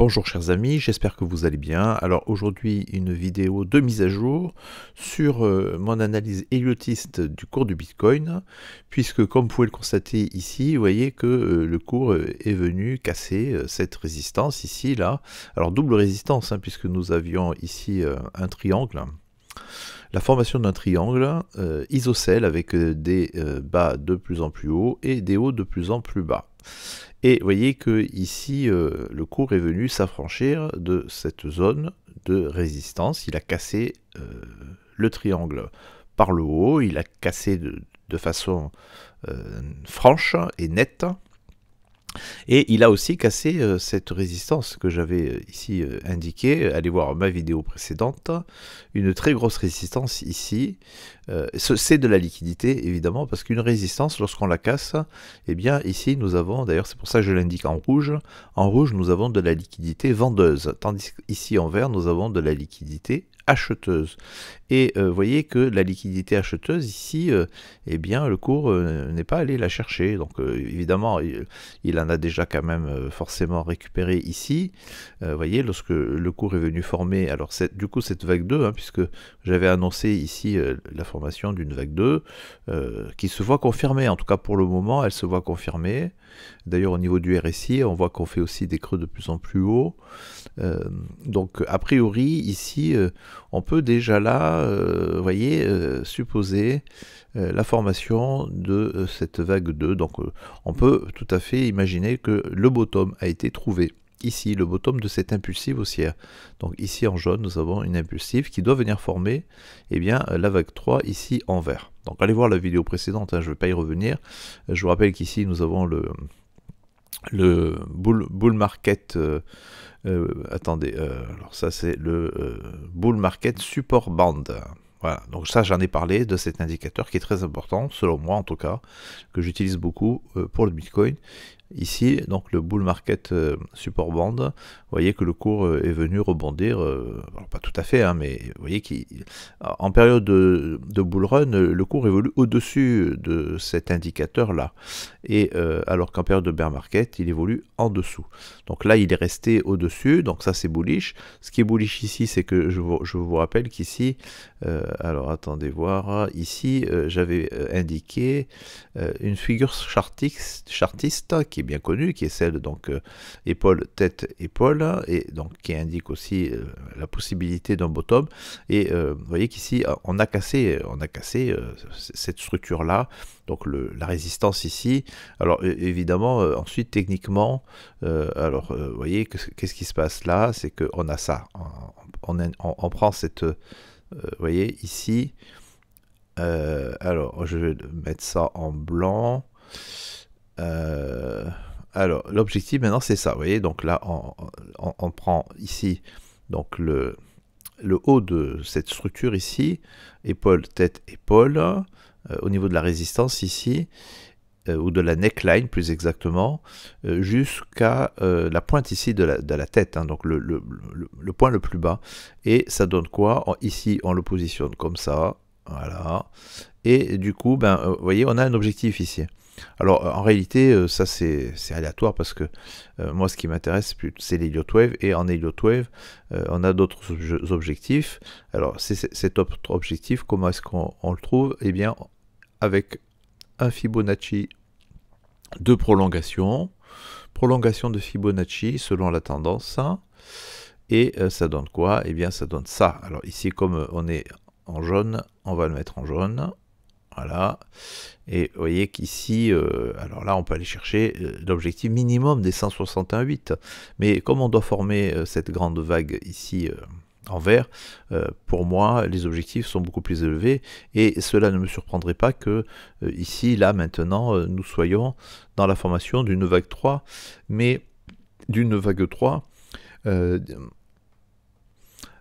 Bonjour chers amis, j'espère que vous allez bien. Alors aujourd'hui une vidéo de mise à jour sur euh, mon analyse héliotiste du cours du Bitcoin, puisque comme vous pouvez le constater ici, vous voyez que euh, le cours euh, est venu casser cette résistance ici, là. Alors double résistance, hein, puisque nous avions ici un triangle la formation d'un triangle isocèle avec des bas de plus en plus haut et des hauts de plus en plus bas. Et vous voyez que ici, euh, le cours est venu s'affranchir de cette zone de résistance. Il a cassé euh, le triangle par le haut, il a cassé de, façon euh, franche et nette. Et il a aussi cassé cette résistance que j'avais ici indiquée. Allez voir ma vidéo précédente. Une très grosse résistance ici euh, c'est de la liquidité, évidemment, parce qu'une résistance, lorsqu'on la casse, eh bien, ici, nous avons, d'ailleurs, c'est pour ça que je l'indique en rouge, en rouge, nous avons de la liquidité vendeuse, tandis qu'ici, en vert, nous avons de la liquidité acheteuse. Et euh, vous voyez que la liquidité acheteuse, ici, et euh, eh bien, le cours n'est pas allé la chercher. Donc, évidemment, il, en a déjà quand même forcément récupéré ici. Vous voyez, lorsque le cours est venu former, alors du coup, cette vague 2, hein, puisque j'avais annoncé ici la formation d'une vague 2 euh, qui se voit confirmée. En tout cas, pour le moment, elle se voit confirmée. D'ailleurs, au niveau du RSI, on voit qu'on fait aussi des creux de plus en plus haut euh, donc, a priori, ici, euh, on peut déjà là, voyez, supposer la formation de cette vague 2. Donc, on peut tout à fait imaginer que le bottom a été trouvé ici, le bottom de cette impulsive haussière. Donc ici en jaune, nous avons une impulsive qui doit venir former et eh bien, euh, la vague 3 ici en vert. Donc allez voir la vidéo précédente, hein, je ne vais pas y revenir. Euh, je vous rappelle qu'ici nous avons le, le bull, market... Euh, attendez, alors ça c'est le bull market support band. Voilà, donc ça j'en ai parlé de cet indicateur qui est très important, selon moi en tout cas, que j'utilise beaucoup euh, pour le Bitcoin. Ici, donc le bull market euh, support band, vous voyez que le cours euh, est venu rebondir, pas tout à fait, hein, mais vous voyez qu'en période de, bull run, le cours évolue au-dessus de cet indicateur-là, et alors qu'en période de bear market, il évolue en dessous. Donc là, il est resté au-dessus, donc ça c'est bullish. Ce qui est bullish ici, c'est que je vous, rappelle qu'ici, euh, alors attendez voir, ah, ici euh, j'avais euh, indiqué une figure chartiste, qui est bien connue, qui est celle donc épaule, tête, épaule, et donc qui indique aussi la possibilité d'un bottom. Et vous voyez qu'ici ah, on a cassé, on a cassé cette structure là, donc la résistance ici. Alors évidemment ensuite techniquement, alors vous voyez qu'est-ce qui se passe là, c'est qu'on a ça, on prend cette vous euh, voyez ici, euh, alors je vais mettre ça en blanc. Euh, alors l'objectif maintenant c'est ça, vous voyez, donc là on, on, prend ici donc le, le haut de cette structure ici, épaule, tête, épaule, au niveau de la résistance ici, euh, ou de la neckline plus exactement, euh, jusqu'à euh, la pointe ici de la, tête, hein, donc le, point le plus bas. Et ça donne quoi Ici, on le positionne comme ça, voilà. Et du coup, ben, vous voyez, on a un objectif ici. Alors en réalité, ça c'est aléatoire parce que moi ce qui m'intéresse c'est l'Eliot Wave et en Eliot Wave on a d'autres objectifs. Alors cet objectif, comment est-ce qu'on le trouve Eh bien avec Fibonacci de prolongation, prolongation de Fibonacci selon la tendance, et euh, ça donne quoi et eh bien ça donne ça. Alors ici comme on est en jaune, on va le mettre en jaune, voilà. Et voyez qu'ici, euh, alors là, on peut aller chercher euh, l'objectif minimum des 161,8. Mais comme on doit former cette grande vague ici, en vert, euh, pour moi, les objectifs sont beaucoup plus élevés et cela ne me surprendrait pas que euh, ici, là, maintenant, euh, nous soyons dans la formation d'une vague 3, mais d'une vague 3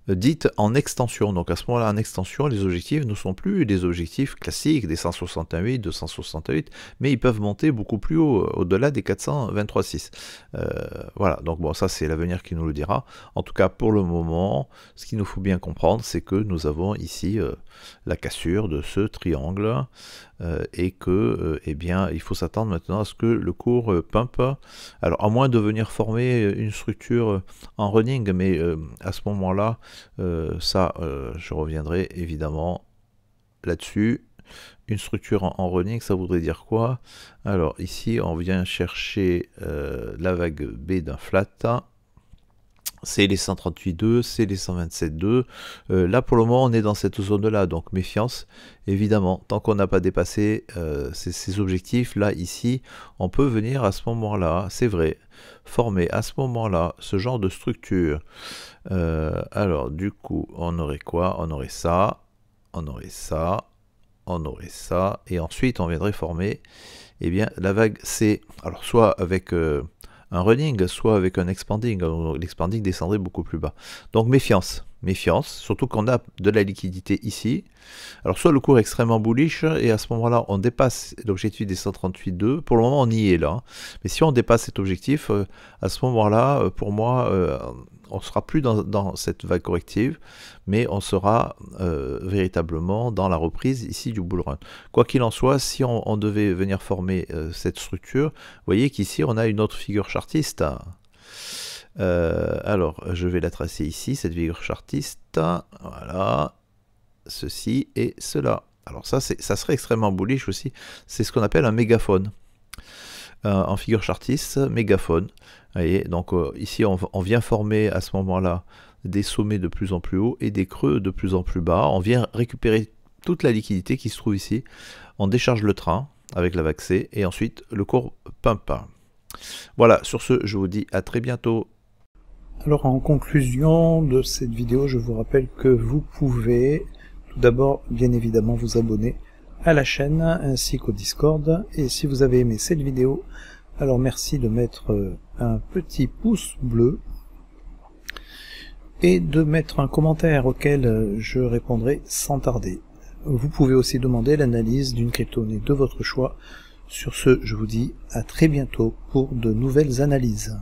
euh, dites en extension. Donc à ce moment-là, en extension, les objectifs ne sont plus des objectifs classiques, des 168, 268, mais ils peuvent monter beaucoup plus haut, au-delà des 423,6. 6 euh, voilà, donc bon, ça c'est l'avenir qui nous le dira. En tout cas, pour le moment, ce qu'il nous faut bien comprendre, c'est que nous avons ici euh, la cassure de ce triangle et que, eh bien, il faut s'attendre maintenant à ce que le cours pump, alors à moins de venir former une structure en running, mais à ce moment-là, euh, ça, euh, je reviendrai évidemment là-dessus. Une structure en, en, ça voudrait dire quoi Alors ici, on vient chercher euh, la vague B d'un flat c'est les 138.2, c'est les 127.2. là, pour le moment, on est dans cette zone-là, donc méfiance, évidemment. Tant qu'on n'a pas dépassé ces objectifs, là, ici, on peut venir à ce moment-là, c'est vrai former à ce moment-là ce genre de structure. Euh, alors du coup, on aurait quoi On aurait ça, on aurait ça, on aurait ça, et ensuite on viendrait former et eh bien, la vague C. Alors soit avec... Euh, un running, soit avec un expanding. L'expanding descendrait beaucoup plus bas. Donc méfiance méfiance, surtout qu'on a de la liquidité ici. Alors soit le cours est extrêmement bullish et à ce moment-là on dépasse l'objectif des 138.2, pour le moment on y est là, mais si on dépasse cet objectif, euh, à ce moment-là euh, pour moi euh, on sera plus dans, cette vague corrective, mais on sera véritablement dans la reprise ici du bull run. Quoi qu'il en soit, si on, devait venir former cette structure, vous voyez qu'ici on a une autre figure chartiste. Euh, alors, je vais la tracer ici, cette figure chartiste. Voilà, ceci et cela. Alors ça, ça serait extrêmement bullish aussi. C'est ce qu'on appelle un mégaphone. Euh, en figure chartiste, mégaphone. Voyez, donc euh, ici on, vient former à ce moment-là des sommets de plus en plus hauts et des creux de plus en plus bas. On vient récupérer toute la liquidité qui se trouve ici. On décharge le train avec la vaccée et ensuite le cours pump. Voilà, sur ce, je vous dis à très bientôt. Alors en conclusion de cette vidéo, je vous rappelle que vous pouvez tout d'abord bien évidemment vous abonner à la chaîne ainsi qu'au Discord. Et si vous avez aimé cette vidéo, alors merci de mettre un petit pouce bleu et de mettre un commentaire auquel je répondrai sans tarder. Vous pouvez aussi demander l'analyse d'une crypto de votre choix. Sur ce, je vous dis à très bientôt pour de nouvelles analyses.